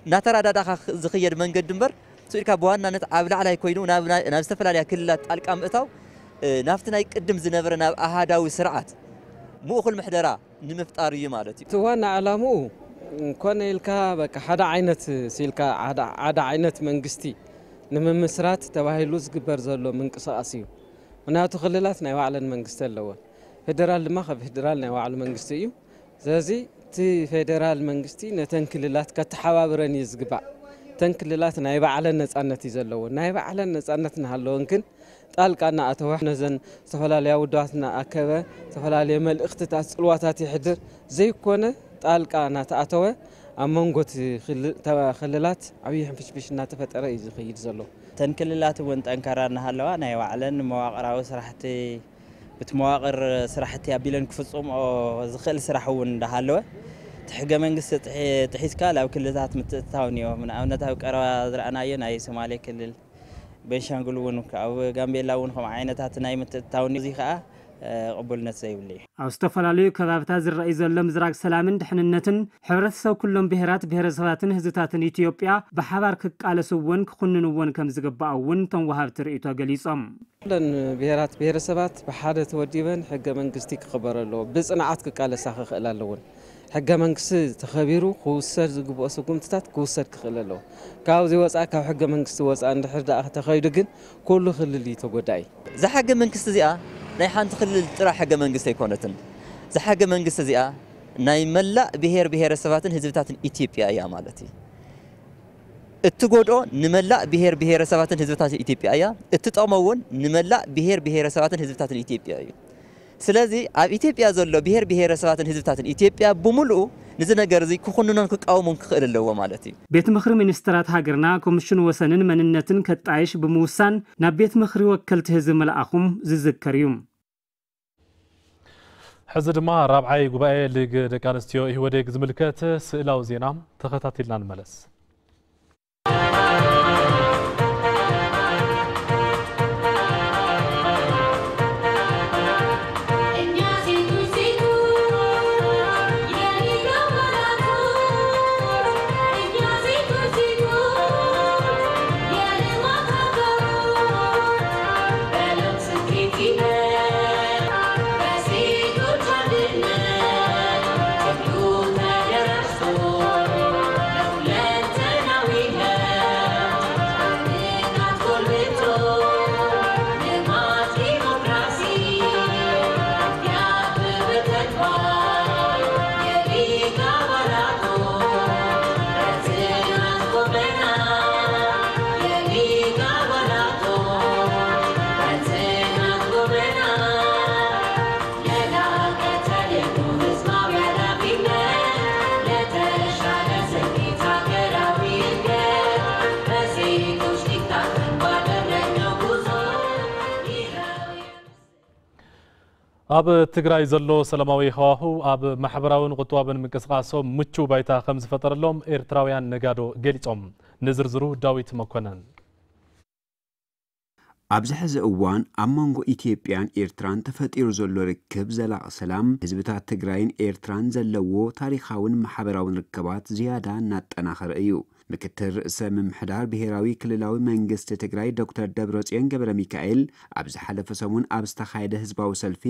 እናተረዳዳኻ ዝኽየድ መንገዲ እምበር ስኢድካ ብዋናነት ኣብ ላዕላይ ኮይኑ ናብ ዝተፈላለያ ክልላት ጣልቃ ምእታው ናብቲ ናይ ቅድም ዝነበረ ናብ ኣሃዳዊ ስርዓት ምእኹል ምሕደራ ንምፍጣር እዩ ማለት እዩ እቲ ዋና ዓላምኡ ኮነ ኢልካ በቃ ሓደ ዓይነት ስኢልካ ሓደ ዓይነት መንግስቲ نممسرات تواهيلوز قبر زلو من قصاصيو وناتو خللات ناي واعلن منقست اللوا فيدرال المخف فيدرال ناي واعلن منقستيو زازي تي فيدرال منقستي نتنكل لات كتحوا برنيز قبع تنكل لات ناي واعلن نس أنتي زلوا ناي واعلن نس أنتنا هاللو يمكن تقال كأن أتوح نزن سفلا ليا ودعتنا أكبر سفلا ليا مل اختتاس الواتاتي حدر زي كونه تقال كأن أتوح أمونغوت خل توا خللات عبيه حمفش بيش الناتة فترة إذا خيجت زلو تن كللات وانت أنكر أنها لوا وعلن مواقر أو سرحتي بتمواقر سرحتي أبيلن كفصوم أو زخل سرحون ده هلوا تحقق من قصة تح تحيس كلا وكل ذات متتاوني ومن أو نتاو كرا أنا يو ناي سمالي كلل بيش نقول ونك أو جنبي لا ونهم عينة تاتناي متتاوني زيخة ቅቡልነት ዘይብሉ ኣብ ዝተፈላለዩ ከባብታት ዝረአዩ ዘሎ ምዝራግ ሰላምን ድሕንነትን ሕብረተሰብ ኩሎም ብሄራት ብሄረሰባትን ህዝብታትን ኢትዮጵያ ብሓባር ክቃለሱ እውን ክኩንንዎን ከም ዝግባእ እውን እቶም ወሃብቲ ርእቶ ገሊፆም ኩለን ብሄራት ብሄረሰባት ብሓደ ተወዲበን ሕገ መንግስቲ ክኽበር ኣለዎ ብፅንዓት ክቃለሳ ክኽእል ኣለውን ሕገ መንግስቲ ተኸቢሩ ክውሰድ ዝግብኦ ስጉምትታት ክውሰድ ክኽእል ኣለዎ ካብዚ ወፃኢ ካብ ሕገ መንግስቲ ወፃኢ እንድሕር ዳኣ ተኸይዱ ግን ኩሉ ክልል እዩ ተጎዳኢ እዛ ሕገ መንግስቲ እዚኣ ናይ ሓንቲ ክልል ጥራሕ ሕገ መንግስቲ ኣይኮነትን እዛ ሕገ መንግስቲ እዚኣ ናይ መላእ ብሄር ብሄረሰባትን ህዝብታትን ኢትዮጵያ እያ ማለት እዩ እትጎድኦ ንመላእ ብሄር ብሄረሰባትን ህዝብታትን ኢትዮጵያ እያ እትጠቕሞ እውን ንመላእ ብሄር ብሄረሰባትን ህዝብታትን ኢትዮጵያ እዩ ስለዚ ኣብ ኢትዮጵያ ዘሎ ብሄር ብሄረሰባትን ህዝብታትን ኢትዮጵያ ብምሉኡ ነዚ ነገር እዚ ክኹንኖን ክቃወሞን ክኽእል ኣለዎ ማለት እዩ ቤት ምኽሪ ሚኒስትራት ሃገርና ኮሚሽን ወሰንን መንነትን ከጣይሽ ብምውሳን ናብ ቤት ምኽሪ ወከልቲ ህዝቢ መልኣኹም ዝዝከር እዩ حزد ما رابعي قبائل لقانستيو إهوديك زملكات سئلاو زينام تخطاتي لنا الملس ኣብ ትግራይ ዘሎ ሰላማዊ ሃዋህው ኣብ ማሕበራውን ቁጠባን ምንቅስቃሶም ምቹ ባይታ ከም ዝፈጠረሎም ኤርትራውያን ነጋዶ ገሊፆም ንዝርዝሩ ዳዊት መኮነን ኣብዚ ሕዚ እዋን ኣብ መንጎ ኢትዮጵያን ኤርትራን ተፈጢሩ ዘሎ ርክብ ዘላቕ ሰላም ህዝብታት ትግራይን ኤርትራን ዘለዎ ታሪካውን ማሕበራውን ርክባት ዝያዳ እናጠናኸረ እዩ ምክትል ርእሰ ምምሕዳር ብሄራዊ ክልላዊ መንግስቲ ትግራይ ዶክተር ደብረፅዮን ገብረ ሚካኤል ኣብ ዝሓለፈ ሰሙን ኣብ ዝተኻየደ ህዝባዊ ሰልፊ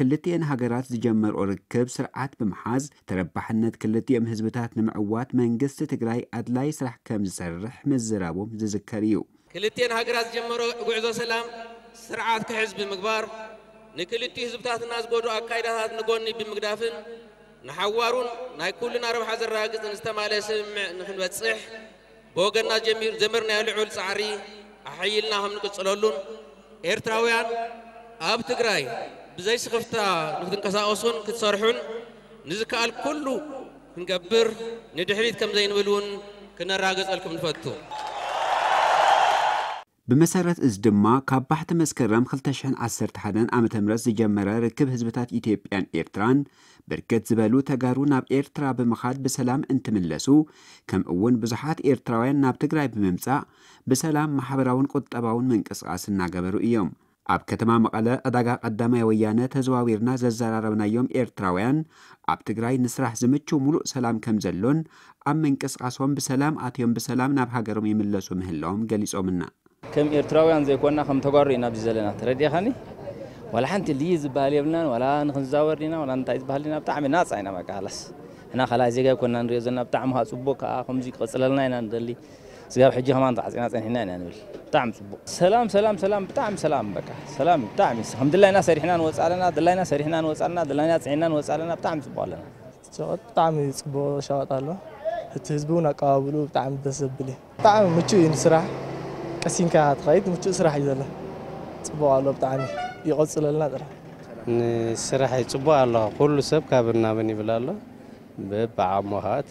ክልቲአን ሃገራት ዝጀመርኦ ርክብ ስርዓት ብምሓዝ ተረባሕነት ክልቲኦም ህዝብታት ንምዕዋት መንግስቲ ትግራይ ኣድላይ ስራሕ ከም ዝሰርሕ ምዝራቦም ዝዝከር እዩ ክልቲአን ሃገራት ዝጀመሮ ጉዕዞ ሰላም ስርዓት ክሕዝ ብምግባር ንክልቲኡ ህዝብታትና ዝጎዱ ኣካይዳታት ንጎኒ ብምግዳፍን نحوارون ناي كلنا ربح هذا الراجز نستمع له سمع نحن بتصح بوجنا جمير جمرنا لعول صعري أحييلنا هم نقصلون إيرتراويان أب تقرأي بزي سخفتا نخدن كساوسون كتصرحون نزكى الكل نقبر ندحريت كم زين بلون كنا راجز لكم نفتو ብመሰረት እዚ ድማ ካብ ባሕቲ መስከረም 211 ዓ ም ዝጀመረ ርክብ ህዝብታት ኢትዮጵያን ኤርትራን ብርክት ዝበሉ ተጋሩ ናብ ኤርትራ ብምኻድ ብሰላም እንትምለሱ ከምኡ እውን ብዙሓት ኤርትራውያን ናብ ትግራይ ብምምጻእ ብሰላም ማሕበራውን ቁጠባውን ምንቅስቃስ እናገበሩ እዮም ኣብ ከተማ መቐለ ዕዳጋ ቀዳማይ ወያነ ተዘዋዊርና ዘዘራረብናዮም ኤርትራውያን ኣብ ትግራይ ንስራሕ ዝምቹ ሙሉእ ሰላም ከም ዘሎን ኣብ ምንቅስቃሶም ብሰላም ኣትዮም ብሰላም ናብ ሃገሮም ይምለሱ ምህላዎም ገሊፆምና كم ከም ኤርትራውያን ዘይኮንና ከም ተጓሪ ኢና ዘለና خاني ولا حنت اللي زبال يبلنا ولا نخنزاور لنا ولا نتايز بهلنا بتعمل ناس عينا ما خلاص هنا خلاص زي كنا نريزنا بتعمها صبوك آه، خم زي قصلنا هنا ندلي زي حجي ما نطع زينا هنا انا نقول بتعم سبوك سلام سلام سلام بتعم سلام بك سلام بتعم الحمد لله ناس ريحنا وسألنا علينا دلينا سريحنا وسألنا علينا دلينا ناس عينا وسألنا علينا بتعم صبوا لنا شوط بتعم صبوا شوط الله እቲ ህዝቢ እውን تسبلي ብጣዕሚ ደስ ዘብል قسينك هاتقايد متسرح يدله صبوا الله بتعني يقصل لنا ترى سرح يصبوا الله كل سب كابرنا بني بلا الله بب عمهات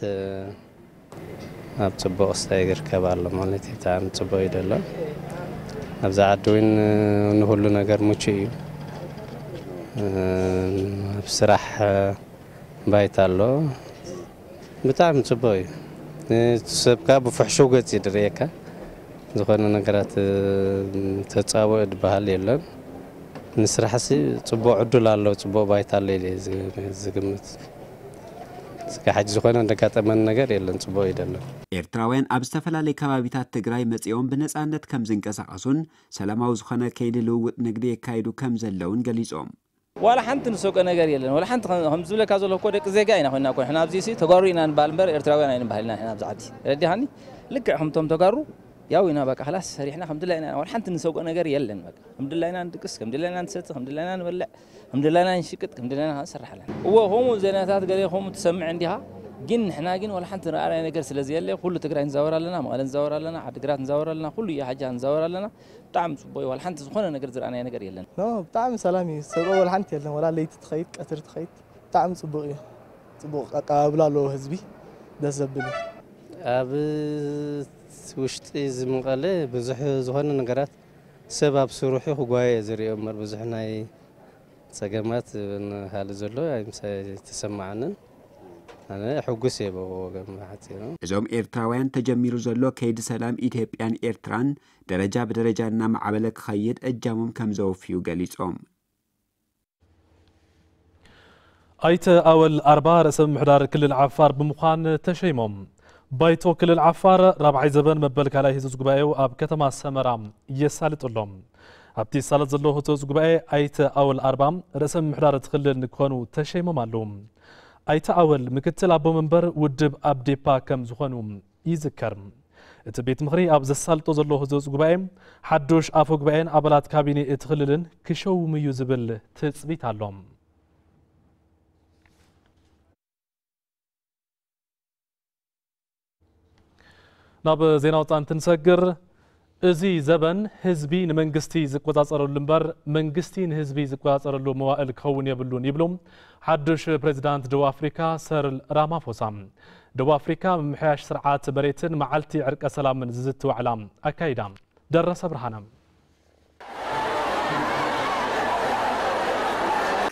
ፅቡቕ ስተይ ይርከብ ኣሎ ማለት እዩ ብጣዕሚ ፅቡቕ እዩ ደሎ ኣብዛ ዓዲ እውን ንኩሉ ነገር ምቹ እዩ ኣብ ስራሕ ባይታ ኣሎ ብጣዕሚ ፅቡቕ እዩ ዝኾነ ነገራት ተፃውዕድ ባህል የለን ንስራሕሲ ፅቡቅ ዕዱል ኣለዎ ፅቡቅ ባይታ ኣለ ዝግምት ሓጂ ዝኾነ እንዳጋጠመን ነገር የለን ፅቡቅ ይደለን ኤርትራውያን ኣብ ዝተፈላለየ ከባቢታት ትግራይ መፂኦም ብነፃነት ከም ዝንቀሳቀሱን ሰላማዊ ዝኾነ ከይዲ ልውውጥ ንግዲ የካይዱ ከም ዘለውን ገሊፆም ዋላ ሓንቲ ንሰቆ ነገር የለን ዋላ ሓንቲ ከምዝብለካ ኮ ደቂ ዜጋ ኢና ኮይና ኮ ሕና ኣብዚ ተጓሩ ኢና ንበሃል እምበር ኤርትራውያን ኣይንባሃል ኢና ሕና ብዛዕዲ ረዲኻኒ ልክዕ ከምቶም ተጋሩ ياوينا بقى خلاص سريحنا الحمد لله انا ورحت انت نسوق انا غير يلن بقى الحمد لله انا عندك اسك الحمد لله انا نسيت الحمد لله انا نولع الحمد لله انا نشكت الحمد لله انا اسرح لنا هو هم زينات قال هم تسمع عندها جن احنا جن ولا حنت على انا غير سلاز يلا كله تقرا نزور لنا ما نزور لنا عاد قرات نزور لنا كله يا حاجه نزور لنا طعم صبوي ولا حنت سخونه انا غير انا غير يلا لا طعم سلامي سبع ولا حنت يلا ولا ليت تخيت قتر تخيت طعم صبوي صبوي قابله له حزبي دزبلي ابي ውሽጢ ዝምቐለ ብዙሕ ዝኾነ ነገራት ሰብ ኣብ ስርሑ ክጓየ ዝሪኦ እምበር ብዙሕ ናይ ፀገማት ንሃሊ ዘሎ ተሰማዕንን ኣነ ሕጉስ እየ በቦ ወገን ማለት እዩ እዞም ኤርትራውያን ተጀሚሩ ዘሎ ከይዲ ሰላም ኢትዮጵያን ኤርትራን ደረጃ ብደረጃ እናማዕበለ ክኸይድ እጃሞም ከም ዘወፍዩ ገሊፆም ኣይተ ኣወል ኣርባ ርእሰ ምምሕዳር ክልል ዓፋር ብምዃን ተሸይሞም بای تۆکل العفار ڕابعی زەبەن مەبەلکالای هێز زگوبای و ئاب کەتەما سەمەرام یەسالی تڵۆم. ኣብቲ ሳለት ዘሎ ህቶ ዝጉባኤ ኣይተ ኣወል ኣርባ ርእሰ ምሕዳር ትኽልል ንክኾኑ ተሸይሞም ኣለዉ ኣይተ ኣወል ምክትል ኣቦ መንበር ውድብ ኣብዴፓ ከም ዝኾኑ ይዝከር እቲ ቤት ምኽሪ ኣብ ዘሳልጦ ዘሎ ህዞፅ ጉባኤ ሓዱሽ ኣፈ ጉባኤን ኣባላት ካቢኔ እቲ ክልልን ክሸውም እዩ ዝብል ትፅቢት ኣሎም ናብ ዜና ወፃን ትንሰግር እዚ ዘበን ህዝቢ ንመንግስቲ ዝቆፃፀረሉ እምበር መንግስቲ ንህዝቢ ዝቆፃፀረሉ መዋእል ክኸውን የብሉን ይብሎም ሓዱሽ ፕሬዚዳንት ደቡብ ኣፍሪካ ሰርል ራማፎሳ ደቡብ ኣፍሪካ ምምሕያሽ ስርዓት መሬትን መዓልቲ ዕርቀ ሰላምን ዝዝትዋዕላ ኣካይዳ ደረሰ ብርሃና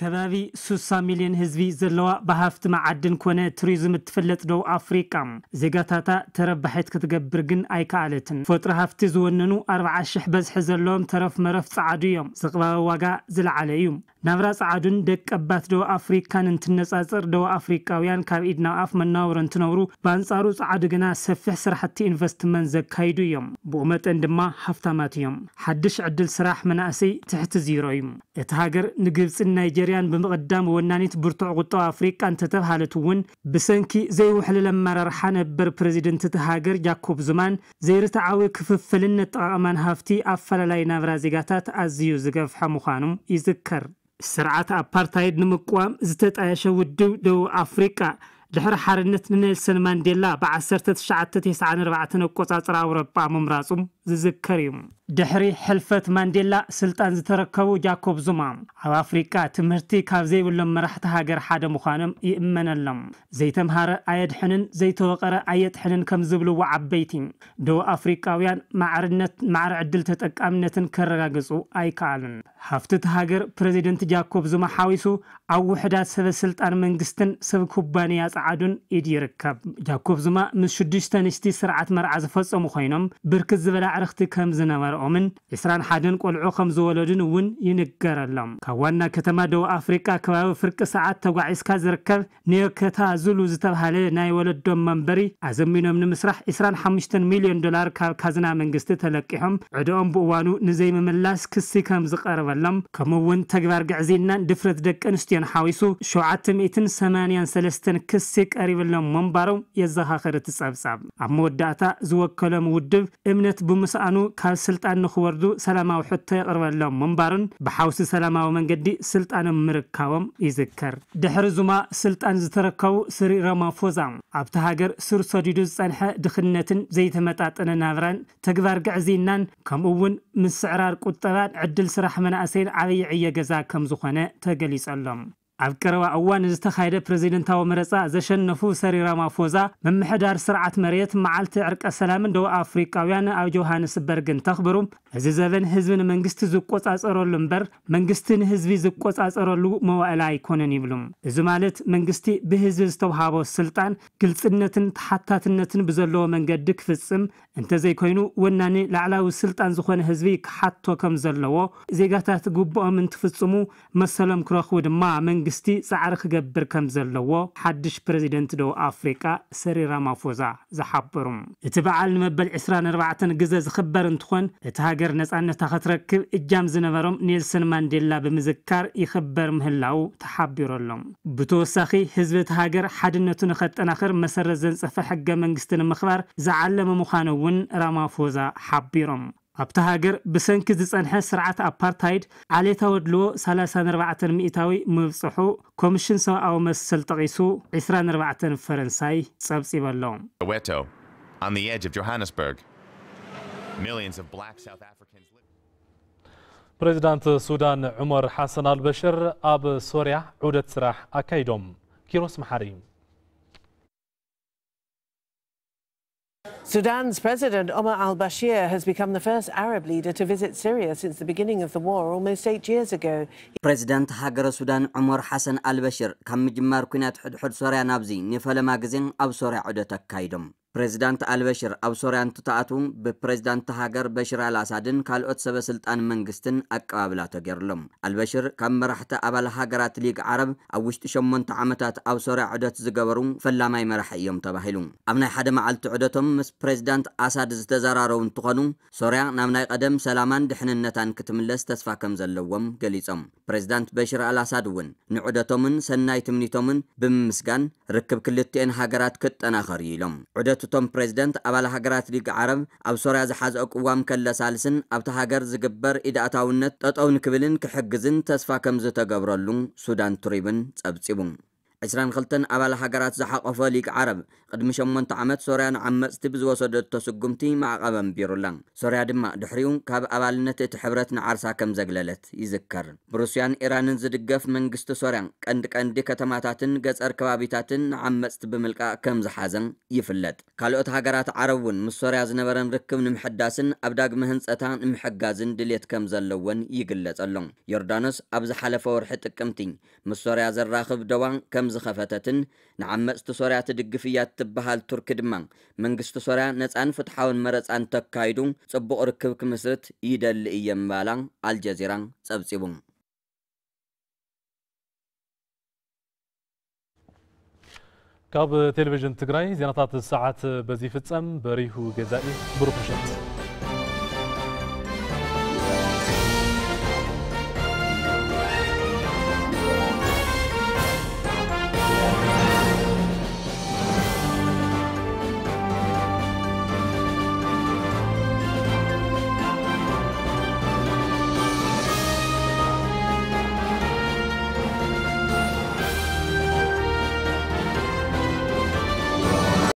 ከባቢ 60 ሚልዮን ህዝቢ ዘለዋ ብሃፍቲ መዓድን ኮነ ቱሪዝም እትፈለጥ ደቡብ ኣፍሪቃ ዜጋታታ ተረባሒት ክትገብር ግን ኣይከኣለትን ፈጥሮ ሃፍቲ ዝወነኑ 40,000 በዝሒ ዘለዎም ተረፍ መረፍ ፀዓዱ እዮም ዝቕባበ ዋጋ ዝለዓለ እዩ ናብራ ፀዓዱን ደቂ ቀባት ደቡብ ኣፍሪካን እንትነፃፅር ደቡብ ኣፍሪካውያን ካብ ኢድ ናብ ኣፍ መናውሮ እንትነብሩ ብኣንጻሩ ፀዓዱ ግና ሰፊሕ ስራሕቲ ኢንቨስትመንት ዘካይዱ እዮም ብኡ መጠን ድማ ሃፍታማት እዮም ሓድሽ ዕድል ስራሕ መናእሰይ ትሕቲ ዚሮ እዩ እቲ ሃገር ንግብፅን ናይጀርያን ብምቕዳም ወናኒት ብርቱዕ ቁጠባ ኣፍሪቃ እንተተባሃለት እውን ብሰንኪ ዘይውሕልል ኣመራርሓ ነበር ፕረዚደንት እቲ ሃገር ጃኮብ ዙማን ዘይርትዓዊ ክፍፍልን ኣጠቃቅማን ሃፍቲ ኣፈላላይ ናብራ ዜጋታት ኣዝዩ ዝገፍሐ ምዃኑ ይዝከር ስርዓት ኣፓርታይድ ንምቋም ዝተጣየሸ ውድብ ደቡብ ኣፍሪቃ ድሕሪ ሓርነት ንኔልሰን ማንዴላ ብ1994 ኣቆፃፅራ ኣውሮጳ ምምራፁም ዝዝከር እዩ ድሕሪ ሕልፈት ማንዴላ ስልጣን ዝተረከቡ ጃኮብ ዙማ ኣብ ኣፍሪቃ ትምህርቲ ካብ ዘይብሎም መራሕቲ ሃገር ሓደ ምዃኖም ይእመነሎም ዘይተምሃረ ኣየድሕንን ዘይተወቐረ ኣየጥሕንን ከም ዝብልዎ ዓበይቲ ደቡብ ኣፍሪቃውያን ማዕርነት ማዕር ዕድል ተጠቃምነትን ከረጋግፁ ኣይከኣሉን ሃፍቲ ሃገር ፕረዚደንት ጃኮብ ዙማ ሓዊሱ ኣብ ውሕዳት ሰበስልጣን መንግስትን ሰብ ኩባንያ ሰዓዱን ኢድ ይርከብ ጃኮብ ዙማ ምስ ሽዱሽተ ኣንስቲ ስርዓት መርዓ ዝፈፀሙ ኮይኖም ብርክት ዝበላ ዕርክቲ ከም ዝነበርኦምን 21 ቆልዑ ከም ዝወለዱን እውን ይንገረሎም ካብ ዋና ከተማ ደቡብ ኣፍሪቃ ከባቢ ፍርቂ ሰዓት ተጓዒዝካ ዝርከብ ኒዮከታ ዝሉ ዝተባሃለ ናይ ወለዶም መንበሪ ኣዘሚኖም ንምስራሕ 25 ሚልዮን ዶላር ካብ ካዝና መንግስቲ ተለቂሖም ዕድኦም ብእዋኑ ንዘይምምላስ ክሲ ከም ዝቀርበሎም ከምኡ እውን ተግባር ግዕዜናን ድፍረት ደቂ ኣንስትዮን ሓዊሱ 783 ክስ ሲቀሪብሎም መንባሮም የዘኻኽር ትጸብጻብ ኣብ መወዳእታ ዝወከሎም ውድብ እምነት ብምስኣኑ ካብ ስልጣን ንኽወርዱ ሰላማዊ ሕቶ የቕርበሎም መንባሩን ብሓውሲ ሰላማዊ መንገዲ ስልጣኖም ምርካቦም ይዝከር ድሕሪ ዙማ ስልጣን ዝተረከቡ ስሪ ራማፎዛ ኣብቲ ሃገር ስር ሰዲዱ ዝጸንሐ ድኽነትን ዘይተመጣጠነ ናብራን ተግባር ግዕዚናን ምስ ስዕራር ቁጠባን ዕድል ስራሕ መናእሰይን ዓበይ ዕየ ገዛ ከም ዝኾነ ተገሊጸሎም ኣብ ቀረባ እዋን ዝተኻየደ ፕረዚደንታዊ መረፃ ዘሸነፉ ሰሪራ ማፎዛ ምምሕዳር ስርዓት መሬት መዓልቲ ዕርቀ ሰላምን ደቡብ ኣፍሪቃውያን ኣብ ጆሃንስበርግን ተኽብሩ እዚ ዘበን ህዝቢ ንመንግስቲ ዝቆፃፀረሉ እምበር መንግስቲ ንህዝቢ ዝቆፃፀረሉ መዋእላ ኣይኮነን ይብሉ እዚ ማለት መንግስቲ ብህዝቢ ዝተውሃቦ ስልጣን ግልፅነትን ተሓታትነትን ብዘለዎ መንገዲ ክፍፅም እንተዘይኮይኑ ወናኒ ላዕላዊ ስልጣን ዝኾነ ህዝቢ ክሓቶ ከም ዘለዎ ዜጋታት ግብኦም እንትፍፅሙ መሰሎም ክረኽቡ ድማ መንግስቲ ፃዕሪ ክገብር ከም ዘለዎ ሓድሽ ፕረዚደንት ደቡብ ኣፍሪቃ ሰሪራማፎዛ ዝሓበሩ እቲ በዓል ንመበል 24 ግዜ ዝኽበር እንትኾን እቲ ሃገር ነፃነታ ክትረክብ እጃም ዝነበሮም ኔልሰን ማንዴላ ብምዝካር ይኽበር ምህላው ተሓቢሮሎም ብተወሳኺ ህዝቢ እቲ ሃገር ሓድነቱ ንኸጠናኽር መሰረት ዘንፀፈ ሕገ መንግስቲ ንምኽባር ዝዓለመ ምዃነ እውን ራማፎዛ ሓቢሮም ኣብቲ ሃገር ብሰንኪ ዝፀንሐ ስርዓት ኣፓርታይድ ዓሌታ ወድልዎ 34 ሚእታዊ ምብፅሑ ኮሚሽን ሰብኣዊ መሰል ጠቒሱ 24 ፈረንሳይ ፀብፂበሎም ፕሬዚዳንት ሱዳን ዑመር ሓሰን ኣልበሽር ኣብ ሶርያ ዑደት ስራሕ ኣካይዶም ኪሮስ መሓሪ Sudan's President Omar al Bashir has become the first Arab leader to visit Syria since the beginning of the war almost eight years ago. President Hagar Sudan Omar Hassan al Bashir, Kamijmar Kunat Hud Soria Nabzi, Nifalama Gazin, Ab Soria Odotak Kaidom. ፕሬዚዳንት አልበሽር ኣብ ሶርያን ትታኣቱ ብፕሬዚዳንት ሃገር በሽር ኣልኣሳድን ካልኦት ሰበ ስልጣን መንግስትን ኣቀባብላ ተገይሩሎም ኣልበሽር ካብ መራሕቲ ኣባል ሃገራት ሊግ ዓረብ ኣብ ውሽጢ 8 ዓመታት ኣብ ሶርያ ዑደት ዝገበሩ ፈላማይ መራሒ እዮም ተባሂሉ ኣብ ናይ ሓደ መዓልቲ ዑደቶም ምስ ፕሬዚዳንት ኣሳድ ዝተዘራረቡ እንትኾኑ ሶርያ ናብ ናይ ቀደም ሰላማን ድሕንነታን ክትምለስ ተስፋ ከም ዘለዎም ገሊፆም ፕሬዚዳንት በሽር ኣልኣሳድ እውን ንዑደቶምን ሰናይ ትምኒቶምን ብምምስጋን ርክብ ክልትኤን ሃገራት ክጠናኸር ኢሎም ዑደት እቶም ፕሬዚደንት ኣባል ሃገራት ሊግ ዓረብ ኣብ ሶርያ ዝሓዝኦ ቅዋም ከለሳልስን ኣብቲ ሃገር ዝግበር ኢዳእታውነት ጠጠው ንክብልን ክሕግዝን ተስፋ ከም ዝተገብረሉ ሱዳን ትሪቡን ጸብጺቡ 22 ኣባል ሃገራት ዝሓቐፈ ሊግ ዓረብ ቅድሚ 8 ዓመት ሶርያ ንዓመፅቲ ብዝወሰደቶ ስጉምቲ ማዕቐብ ኣንቢሩላ ሶርያ ድማ ድሕሪኡ ካብ ኣባልነት እቲ ሕብረት ንዓርሳ ከም ዘግለለት ይዝከር ብሩስያን ኢራንን ዝድገፍ መንግስቲ ሶርያ ቀንዲ ቀንዲ ከተማታትን ገጸር ከባቢታትን ንዓመፅቲ ብምልቃእ ከም ዝሓዘን ይፍለጥ ካልኦት ሃገራት ዓረብ እውን ምስ ሶርያ ዝነበረን ርክብ ንምሕዳስን ኣብ ዳግመ ህንፀታ ንምሕጋዝን ድሌት ከም ዘለዎን ይግለጸሎ ዮርዳኖስ ኣብ ዝሓለፈ ወርሒ ጥቅምቲ ምስ ሶርያ ዘራኽብ ደዋ ከም كمز خفتتن نعم استسوريا تدقفيات تبهال ترك دمان منغ استسوريا نسان فتحاون مرز ان تكايدون سبو اركب كمسرت يدل ايام بالان الجزيران سبسيبون كاب تلفزيون تقرأي زيناتات الساعات بزيفتسام بريهو جزائي بروفشنت